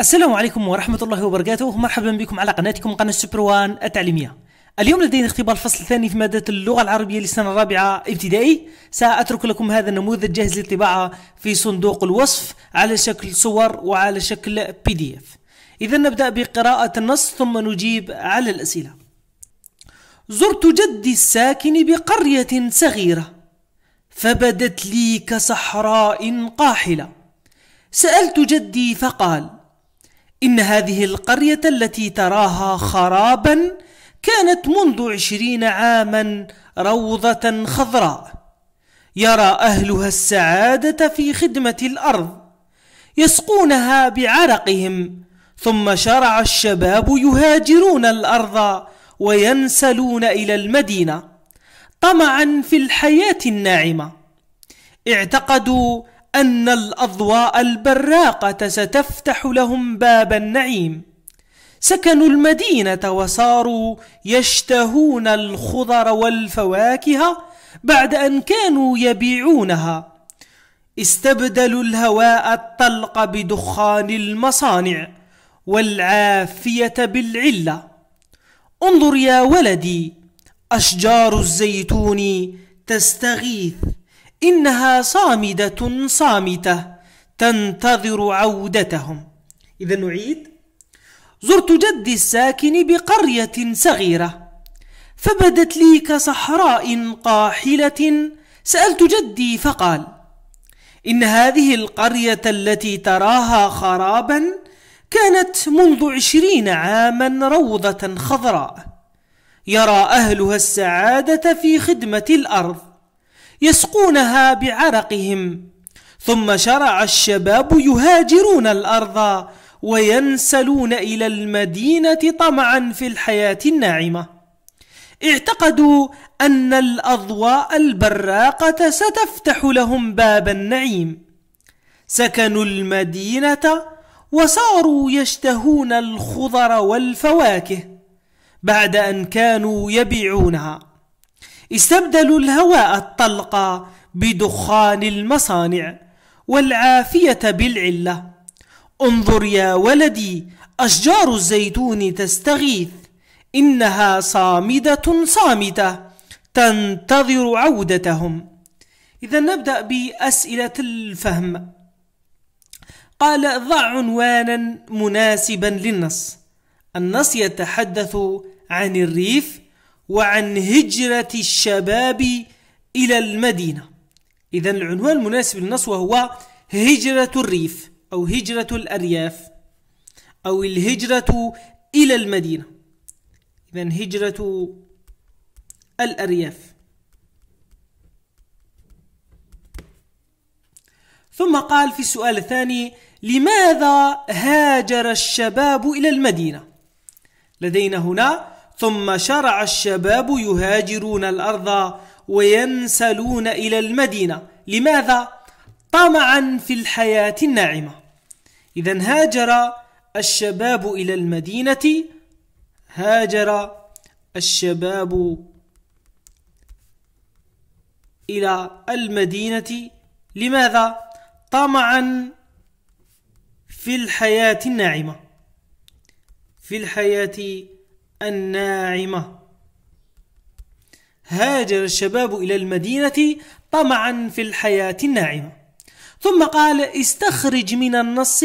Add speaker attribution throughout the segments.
Speaker 1: السلام عليكم ورحمة الله وبركاته مرحبا بكم على قناتكم قناة سوبر وان التعليمية اليوم لدينا اختبار الفصل الثاني في مادة اللغة العربية للسنة الرابعة ابتدائي سأترك لكم هذا النموذج جاهز للطباعة في صندوق الوصف على شكل صور وعلى شكل بي دي اف إذا نبدأ بقراءة النص ثم نجيب على الأسئلة زرت جدي الساكن بقرية صغيرة فبدت لي كصحراء قاحلة سألت جدي فقال إن هذه القرية التي تراها خرابا كانت منذ عشرين عاما روضة خضراء يرى أهلها السعادة في خدمة الأرض يسقونها بعرقهم ثم شرع الشباب يهاجرون الأرض وينسلون إلى المدينة طمعا في الحياة الناعمة اعتقدوا أن الأضواء البراقة ستفتح لهم باب النعيم سكنوا المدينة وصاروا يشتهون الخضر والفواكه بعد أن كانوا يبيعونها استبدلوا الهواء الطلق بدخان المصانع والعافية بالعلة انظر يا ولدي أشجار الزيتون تستغيث إنها صامدة صامتة تنتظر عودتهم إذا نعيد زرت جدي الساكن بقرية صغيرة فبدت لي كصحراء قاحلة سألت جدي فقال إن هذه القرية التي تراها خرابا كانت منذ عشرين عاما روضة خضراء يرى أهلها السعادة في خدمة الأرض يسقونها بعرقهم ثم شرع الشباب يهاجرون الارض وينسلون الى المدينه طمعا في الحياه الناعمه اعتقدوا ان الاضواء البراقه ستفتح لهم باب النعيم سكنوا المدينه وصاروا يشتهون الخضر والفواكه بعد ان كانوا يبيعونها استبدلوا الهواء الطلق بدخان المصانع والعافية بالعلة انظر يا ولدي أشجار الزيتون تستغيث إنها صامدة صامتة تنتظر عودتهم إذا نبدأ بأسئلة الفهم قال ضع عنوانا مناسبا للنص النص يتحدث عن الريف وعن هجرة الشباب إلى المدينة إذا العنوان المناسب للنص وهو هجرة الريف أو هجرة الأرياف أو الهجرة إلى المدينة إذا هجرة الأرياف ثم قال في السؤال الثاني لماذا هاجر الشباب إلى المدينة لدينا هنا ثم شرع الشباب يهاجرون الارض وينسلون الى المدينه لماذا طمعا في الحياه الناعمه اذا هاجر الشباب الى المدينه هاجر الشباب الى المدينه لماذا طمعا في الحياه الناعمه في الحياه الناعمة هاجر الشباب إلى المدينة طمعا في الحياة الناعمة ثم قال استخرج من النص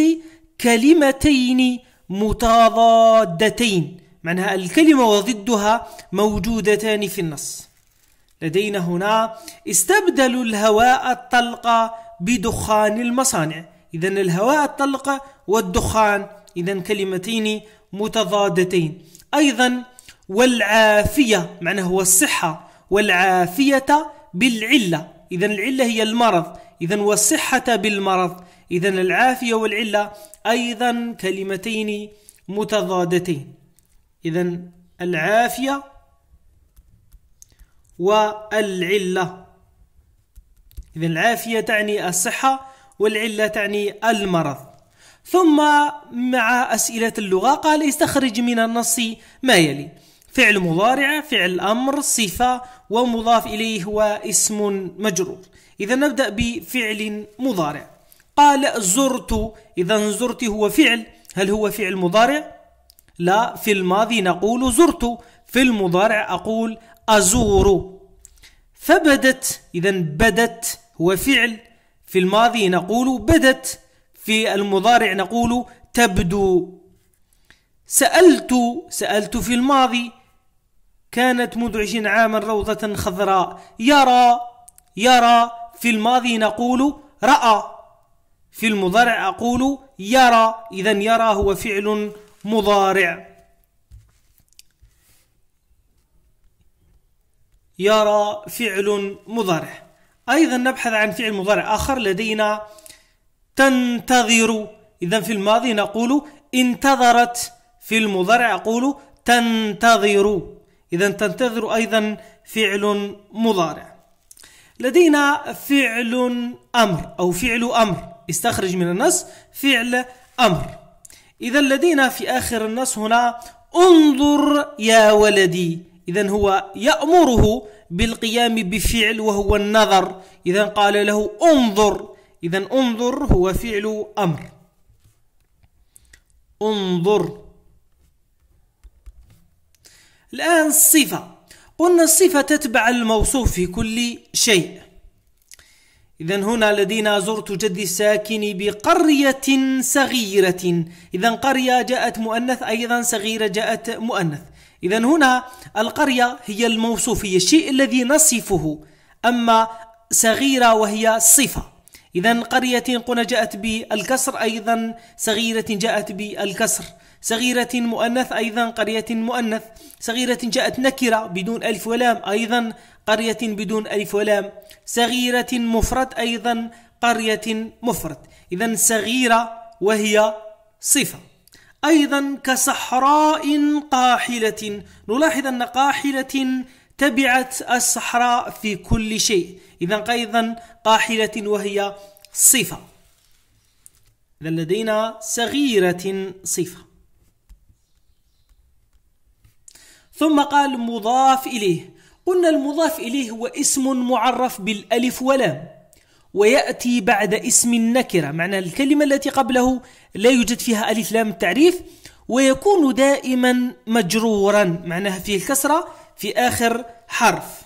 Speaker 1: كلمتين متضادتين معناها الكلمة وضدها موجودتان في النص لدينا هنا استبدلوا الهواء الطلق بدخان المصانع إذا الهواء الطلق والدخان إذا كلمتين متضادتين أيضا والعافية معناه هو الصحة والعافية بالعلة إذا العلة هي المرض إذا والصحة بالمرض إذا العافية والعلة أيضا كلمتين متضادتين إذا العافية والعلة إذا العافية تعني الصحة والعلة تعني المرض ثم مع أسئلة اللغة قال استخرج من النص ما يلي فعل مضارع فعل أمر صفة ومضاف إليه هو اسم مجرور إذا نبدأ بفعل مضارع قال زرت إذا زرت هو فعل هل هو فعل مضارع؟ لا في الماضي نقول زرت في المضارع أقول أزور فبدت إذا بدت هو فعل في الماضي نقول بدت في المضارع نقول تبدو سألت سألت في الماضي كانت منذ عشرين عاما روضة خضراء يرى يرى في الماضي نقول رأى في المضارع أقول يرى إذا يرى هو فعل مضارع يرى فعل مضارع أيضا نبحث عن فعل مضارع آخر لدينا تنتظر إذا في الماضي نقول انتظرت في المضارع أقول تنتظر إذا تنتظر أيضا فعل مضارع لدينا فعل أمر أو فعل أمر استخرج من النص فعل أمر إذا لدينا في آخر النص هنا انظر يا ولدي إذا هو يأمره بالقيام بفعل وهو النظر إذا قال له انظر إذا انظر هو فعل أمر انظر الآن الصفة قلنا الصفة تتبع الموصوف في كل شيء إذا هنا لدينا زرت جدي الساكن بقرية صغيرة إذا قرية جاءت مؤنث أيضا صغيرة جاءت مؤنث إذا هنا القرية هي الموصوف هي الشيء الذي نصفه أما صغيرة وهي صفة إذا قرية قنا جاءت بالكسر أيضا صغيرة جاءت بالكسر صغيرة مؤنث أيضا قرية مؤنث صغيرة جاءت نكرة بدون ألف ولام أيضا قرية بدون ألف ولام صغيرة مفرد أيضا قرية مفرد إذا صغيرة وهي صفة أيضا كصحراء قاحلة نلاحظ أن قاحلة تبعت الصحراء في كل شيء إذا أيضا قاحلة وهي صفة إذا لدينا صغيرة صفة ثم قال مضاف إليه قلنا المضاف إليه هو اسم معرف بالألف ولام ويأتي بعد اسم النكرة معنى الكلمة التي قبله لا يوجد فيها ألف لام التعريف ويكون دائما مجرورا معناها فيه الكسرة في آخر حرف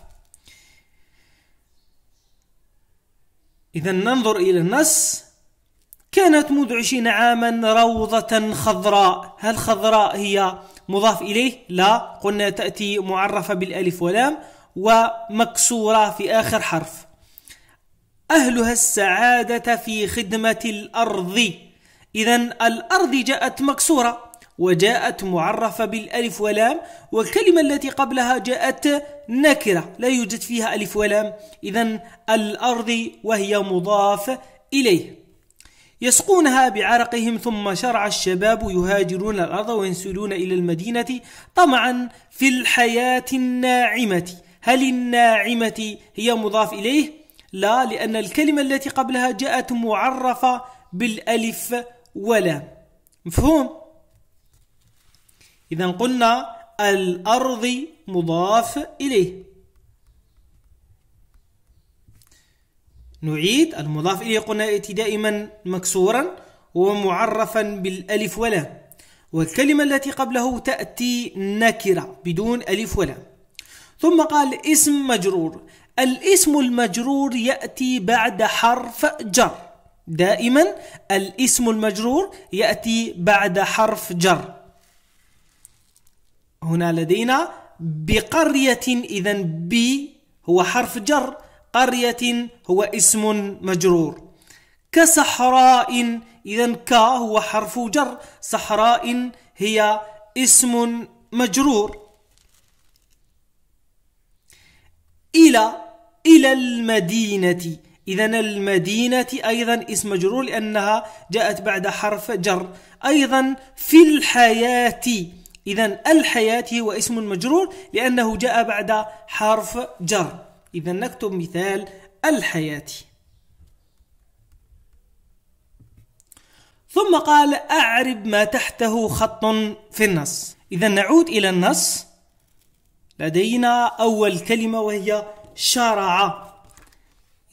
Speaker 1: إذا ننظر إلى النص كانت منذ عشرين عاما روضة خضراء هل خضراء هي مضاف إليه؟ لا قلنا تأتي معرفة بالألف ولام ومكسورة في آخر حرف أهلها السعادة في خدمة الأرض إذا الأرض جاءت مكسورة وجاءت معرفة بالألف ولام والكلمة التي قبلها جاءت نكرة لا يوجد فيها ألف ولام إذا الأرض وهي مضاف إليه يسقونها بعرقهم ثم شرع الشباب يهاجرون الأرض وينسلون إلى المدينة طمعا في الحياة الناعمة هل الناعمة هي مضاف إليه؟ لا لأن الكلمة التي قبلها جاءت معرفة بالألف ولا مفهوم؟ إذا قلنا الأرض مضاف إليه نعيد المضاف إليه قلنا يأتي دائما مكسورا ومعرفا بالألف ولام والكلمة التي قبله تأتي نكرة بدون ألف ولام ثم قال اسم مجرور الاسم المجرور يأتي بعد حرف جر دائما الاسم المجرور يأتي بعد حرف جر هنا لدينا بقرية إذا ب هو حرف جر قرية هو اسم مجرور كصحراء إذا ك هو حرف جر صحراء هي اسم مجرور إلى إلى المدينة إذا المدينة أيضا اسم مجرور لأنها جاءت بعد حرف جر أيضا في الحياة إذا الحياة هو اسم مجرور لأنه جاء بعد حرف جر إذا نكتب مثال الحياة ثم قال أعرب ما تحته خط في النص إذا نعود إلى النص لدينا أول كلمة وهي شرع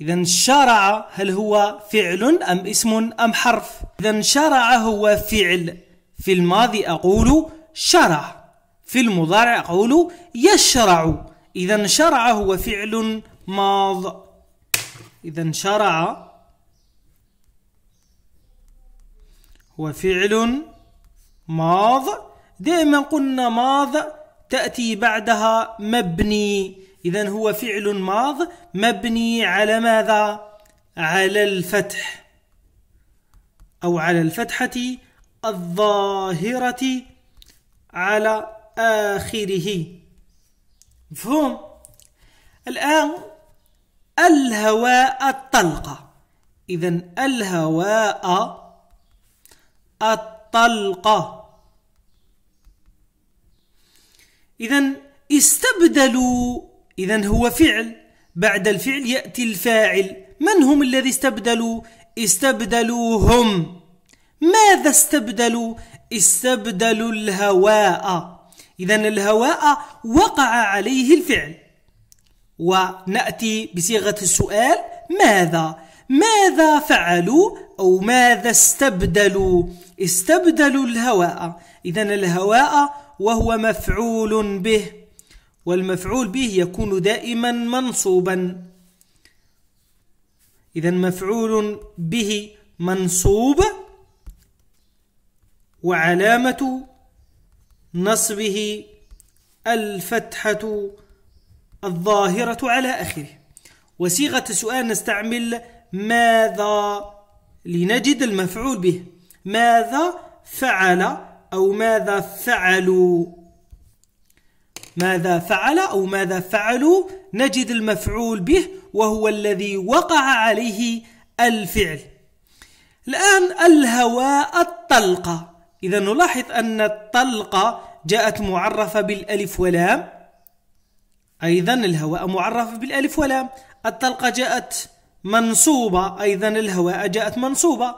Speaker 1: إذا شرع هل هو فعل أم اسم أم حرف إذا شرع هو فعل في الماضي أقول شرع في المضارع قوله يشرع إذا شرع هو فعل ماض إذا شرع هو فعل ماض دائما قلنا ماض تأتي بعدها مبني إذا هو فعل ماض مبني على ماذا؟ على الفتح أو على الفتحة الظاهرة على آخره مفهوم الآن الهواء الطلقة إذا الهواء الطلقة إذا استبدلوا إذا هو فعل بعد الفعل يأتي الفاعل من هم الذي استبدلوا استبدلوا هم ماذا استبدلوا؟ استبدلوا الهواء إذا الهواء وقع عليه الفعل ونأتي بصيغة السؤال ماذا؟ ماذا فعلوا أو ماذا استبدلوا؟ استبدلوا الهواء إذا الهواء وهو مفعول به والمفعول به يكون دائما منصوبا إذا مفعول به منصوب وعلامة نصبه الفتحة الظاهرة على آخره وصيغة السؤال نستعمل ماذا لنجد المفعول به ماذا فعل أو ماذا فعلوا ماذا فعل أو ماذا فعلوا نجد المفعول به وهو الذي وقع عليه الفعل الآن الهواء الطلقة إذا نلاحظ أن الطلقة جاءت معرفة بالألف ولام أيضا الهواء معرف بالألف ولام الطلقة جاءت منصوبة أيضا الهواء جاءت منصوبة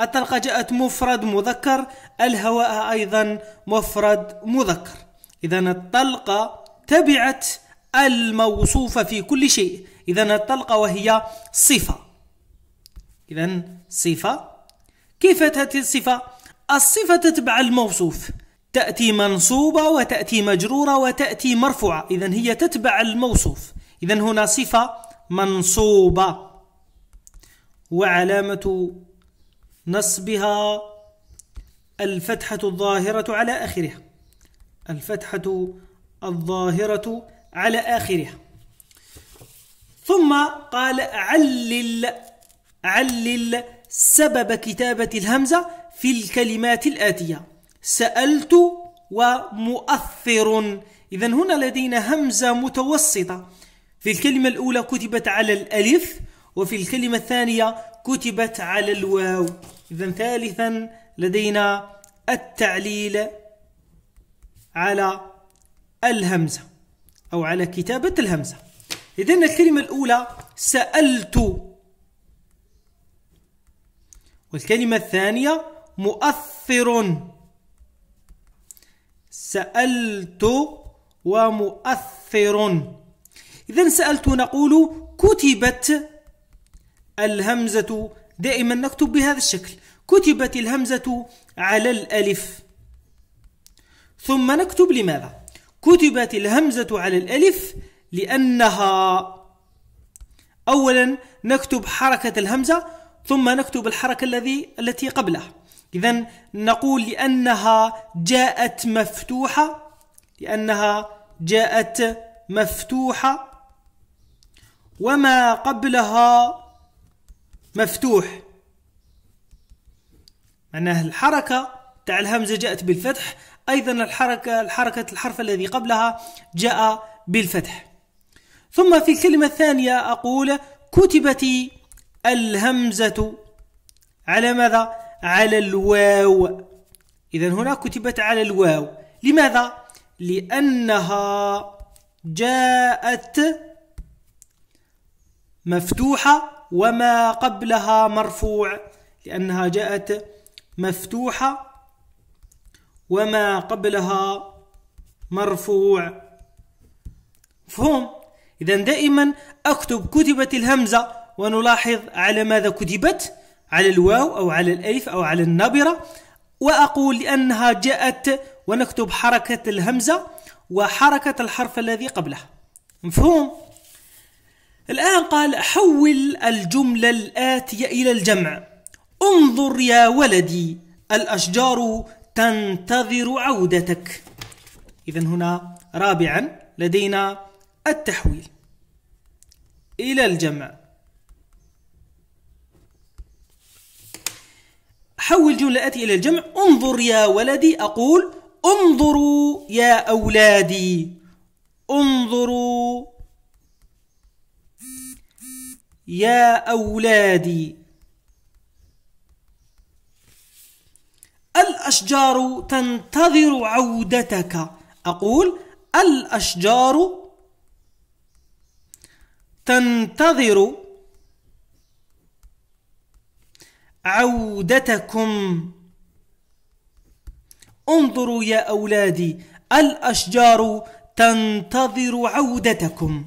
Speaker 1: الطلقة جاءت مفرد مذكر الهواء أيضا مفرد مذكر إذا الطلقة تبعت الموصوف في كل شيء إذا الطلقة وهي صفة إذا صفة كيف تأتي الصفة؟ الصفة تتبع الموصوف تأتي منصوبة وتأتي مجرورة وتأتي مرفوعة إذا هي تتبع الموصوف إذا هنا صفة منصوبة وعلامة نصبها الفتحة الظاهرة على آخرها الفتحة الظاهرة على آخرها ثم قال علل علل سبب كتابة الهمزة في الكلمات الآتية سألت ومؤثر إذا هنا لدينا همزة متوسطة في الكلمة الأولى كتبت على الألف وفي الكلمة الثانية كتبت على الواو إذا ثالثا لدينا التعليل على الهمزة أو على كتابة الهمزة إذا الكلمة الأولى سألت والكلمة الثانية مؤثر سألت ومؤثر إذا سألت نقول كتبت الهمزة دائما نكتب بهذا الشكل كتبت الهمزة على الألف ثم نكتب لماذا كتبت الهمزة على الألف لأنها أولا نكتب حركة الهمزة ثم نكتب الحركة الذي التي قبلها إذا نقول لأنها جاءت مفتوحة لأنها جاءت مفتوحة وما قبلها مفتوح معناها الحركة تاع الهمزة جاءت بالفتح أيضا الحركة الحركة الحرف الذي قبلها جاء بالفتح ثم في الكلمة الثانية أقول كتبت الهمزة على ماذا؟ على الواو إذا هنا كتبت على الواو لماذا؟ لأنها جاءت مفتوحة وما قبلها مرفوع لأنها جاءت مفتوحة وما قبلها مرفوع مفهوم؟ إذا دائما أكتب كتبت الهمزة ونلاحظ على ماذا كتبت على الواو أو على الألف أو على النبرة وأقول لأنها جاءت ونكتب حركة الهمزة وحركة الحرف الذي قبله مفهوم؟ الآن قال حول الجملة الآتية إلى الجمع انظر يا ولدي الأشجار تنتظر عودتك إذا هنا رابعا لدينا التحويل إلى الجمع حول جملة آتي إلى الجمع انظر يا ولدي أقول انظروا يا أولادي انظروا يا أولادي الأشجار تنتظر عودتك أقول الأشجار تنتظر عودتكم انظروا يا أولادي الأشجار تنتظر عودتكم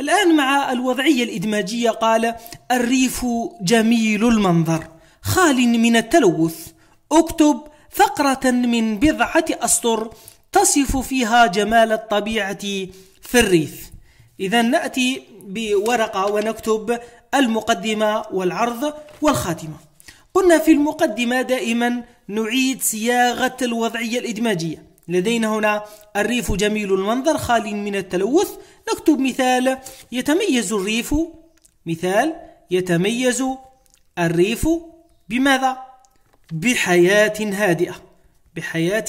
Speaker 1: الآن مع الوضعية الإدماجية قال الريف جميل المنظر خال من التلوث اكتب فقرة من بضعة أسطر تصف فيها جمال الطبيعة في الريف إذا نأتي بورقة ونكتب المقدمة والعرض والخاتمة قلنا في المقدمة دائما نعيد صياغة الوضعية الإدماجية لدينا هنا الريف جميل المنظر خال من التلوث نكتب مثال يتميز الريف مثال يتميز الريف بماذا؟ بحياة هادئة بحياة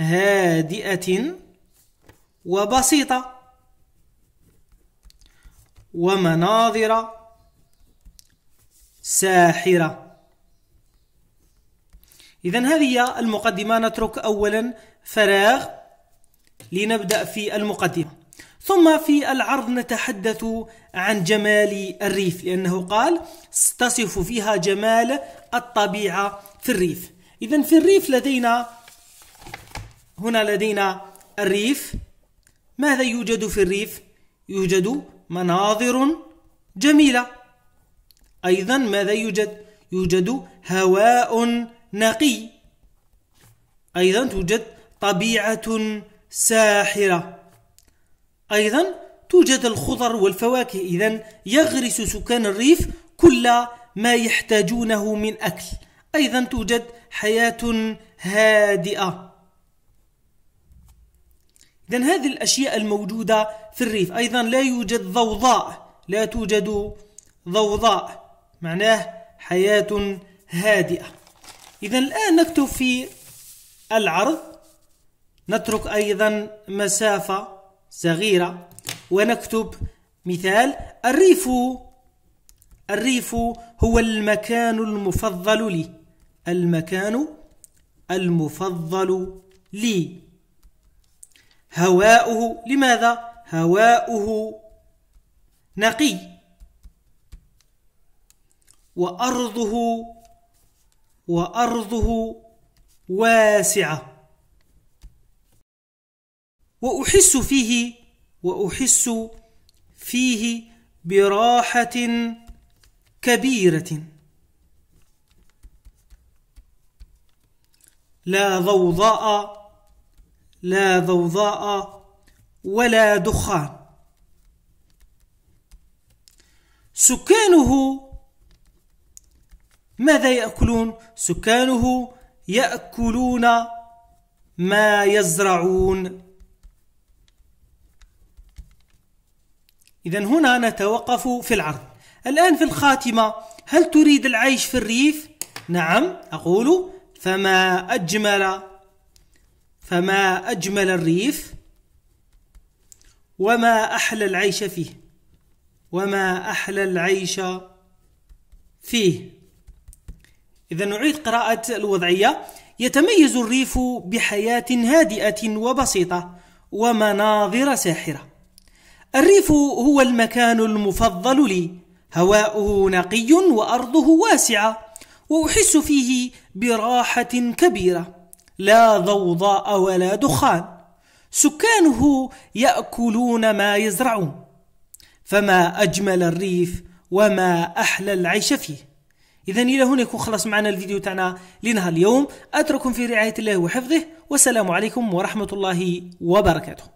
Speaker 1: هادئة وبسيطة ومناظر ساحرة إذا هذه هي المقدمة نترك أولا فراغ لنبدأ في المقدمة ثم في العرض نتحدث عن جمال الريف لأنه قال تصف فيها جمال الطبيعة في الريف إذا في الريف لدينا هنا لدينا الريف ماذا يوجد في الريف؟ يوجد مناظر جميلة أيضا ماذا يوجد؟ يوجد هواء نقي أيضا توجد طبيعة ساحرة أيضا توجد الخضر والفواكه إذا يغرس سكان الريف كل ما يحتاجونه من أكل أيضا توجد حياة هادئة إذا هذه الأشياء الموجودة في الريف أيضا لا يوجد ضوضاء لا توجد ضوضاء معناه حياة هادئة إذا الآن نكتب في العرض نترك أيضا مسافة صغيرة ونكتب مثال الريف الريف هو المكان المفضل لي المكان المفضل لي هواؤه لماذا هواؤه نقي وأرضه وأرضه واسعة وأحس فيه وأحس فيه براحة كبيرة لا ضوضاء لا ضوضاء ولا دخان سكانه ماذا يأكلون؟ سكانه يأكلون ما يزرعون إذا هنا نتوقف في العرض الآن في الخاتمة هل تريد العيش في الريف؟ نعم أقول فما أجمل فما أجمل الريف وما أحلى العيش فيه وما أحلى العيش فيه إذا نعيد قراءة الوضعية يتميز الريف بحياة هادئة وبسيطة ومناظر ساحرة الريف هو المكان المفضل لي هواؤه نقي وأرضه واسعة وأحس فيه براحة كبيرة لا ضوضاء ولا دخان سكانه يأكلون ما يزرعون فما أجمل الريف وما أحلى العيش فيه إذا إلى هنا يكون خلص معنا الفيديو تاعنا لنهار اليوم أترككم في رعاية الله وحفظه والسلام عليكم ورحمة الله وبركاته